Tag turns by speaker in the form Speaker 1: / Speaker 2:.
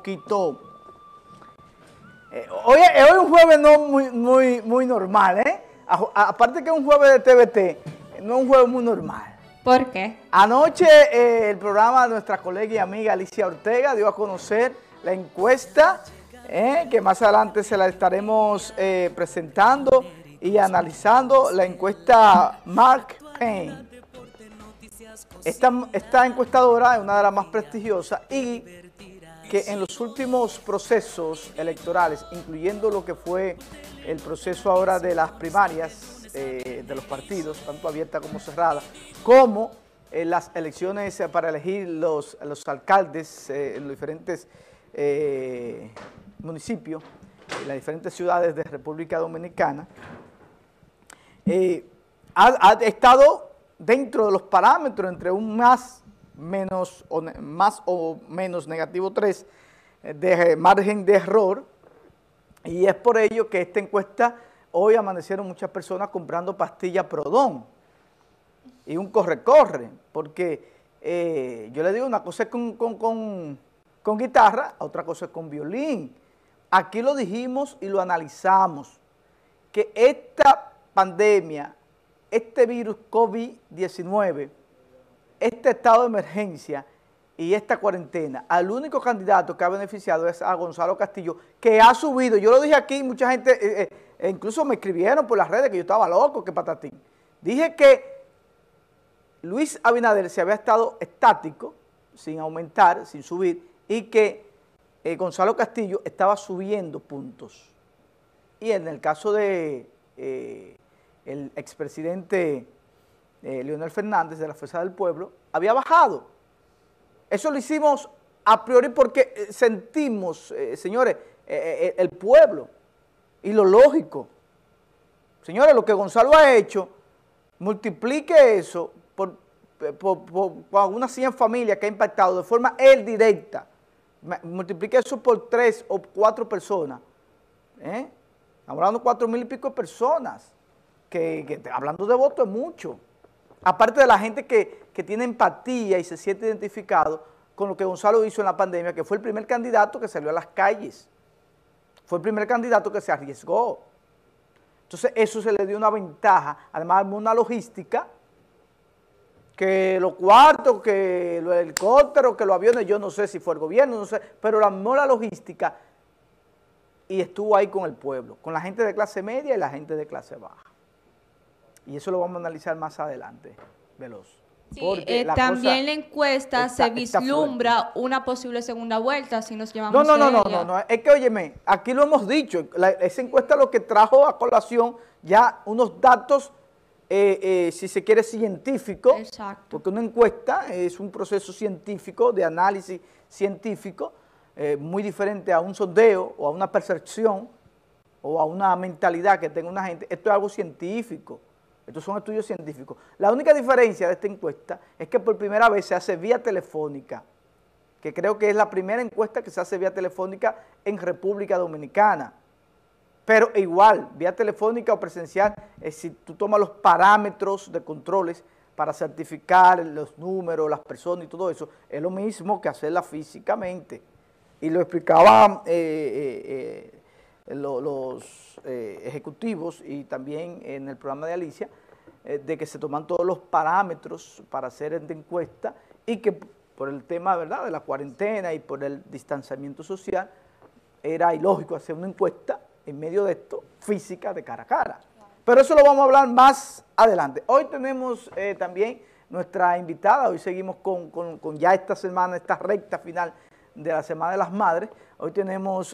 Speaker 1: Quito. Eh, hoy, es un jueves no muy, muy, muy normal, ¿eh? aparte que es un jueves de TVT, no es un jueves muy normal. ¿Por qué? Anoche eh, el programa de nuestra colega y amiga Alicia Ortega dio a conocer la encuesta, ¿eh? que más adelante se la estaremos eh, presentando y analizando, la encuesta Mark Payne. Esta, esta encuestadora es una de las más prestigiosas y que en los últimos procesos electorales, incluyendo lo que fue el proceso ahora de las primarias eh, de los partidos, tanto abierta como cerrada, como eh, las elecciones para elegir los, alcaldes eh, en los diferentes municipios, en las diferentes ciudades de República Dominicana, ha, ha estado dentro de los parámetros entre un más menos o, más o menos negativo 3 eh, de margen de error y es por ello que esta encuesta hoy amanecieron muchas personas comprando pastillas Prodón y un corre-corre, porque eh, yo le digo una cosa es con, con, con, con guitarra, otra cosa es con violín. Aquí lo dijimos y lo analizamos, que esta pandemia, este virus COVID-19, este estado de emergencia y esta cuarentena, al único candidato que ha beneficiado es a Gonzalo Castillo, que ha subido, yo lo dije aquí, mucha gente, eh, eh, e incluso me escribieron por las redes que yo estaba loco, que patatín. Dije que Luis Abinader se había estado estático, sin aumentar, sin subir, y que eh, Gonzalo Castillo estaba subiendo puntos. Y en el caso de el expresidente eh, Leonel Fernández de la Fuerza del Pueblo, había bajado. Eso lo hicimos a priori porque eh, sentimos, eh, señores, el pueblo y lo lógico. Señores, lo que Gonzalo ha hecho, multiplique eso por, por, por, 100 familias que ha impactado de forma él directa. Multiplique eso por tres o cuatro personas. Estamos hablando de cuatro mil y pico personas, que hablando de voto es mucho aparte de la gente que, tiene empatía y se siente identificado con lo que Gonzalo hizo en la pandemia, que fue el primer candidato que salió a las calles, fue el primer candidato que se arriesgó. Entonces eso se le dio una ventaja, además una logística, que los cuartos, que los helicópteros, que los aviones, yo no sé si fue el gobierno, no sé, pero la la logística y estuvo ahí con el pueblo, con la gente de clase media y la gente de clase baja. Y eso lo vamos a analizar más adelante, Veloz. Eh, también la encuesta se vislumbra una posible segunda vuelta, si nos llamamos No, no, no, no, no, es que óyeme, aquí lo hemos dicho, la, esa encuesta lo que trajo a colación ya unos datos, eh, eh, si se quiere, científicos, Exacto. porque una encuesta es un proceso científico, de análisis científico, muy diferente a un sondeo o a una percepción o a una mentalidad que tenga una gente, esto es algo científico, entonces son estudios científicos. La única diferencia de esta encuesta es que por primera vez se hace vía telefónica, que creo que es la primera encuesta que se hace vía telefónica en República Dominicana. Pero igual, vía telefónica o presencial, si tú tomas los parámetros de controles para certificar los números, las personas y todo eso, es lo mismo que hacerla físicamente. Y lo explicaban eh, eh, eh, los ejecutivos y también en el programa de Alicia, eh, de que se toman todos los parámetros para hacer esta encuesta y que por el tema ¿verdad? de la cuarentena y por el distanciamiento social, era ilógico hacer una encuesta en medio de esto, física de cara a cara. Pero eso lo vamos a hablar más adelante. Hoy tenemos eh, también nuestra invitada, hoy seguimos con, con, con, ya esta semana, esta recta final de la Semana de las Madres. Hoy tenemos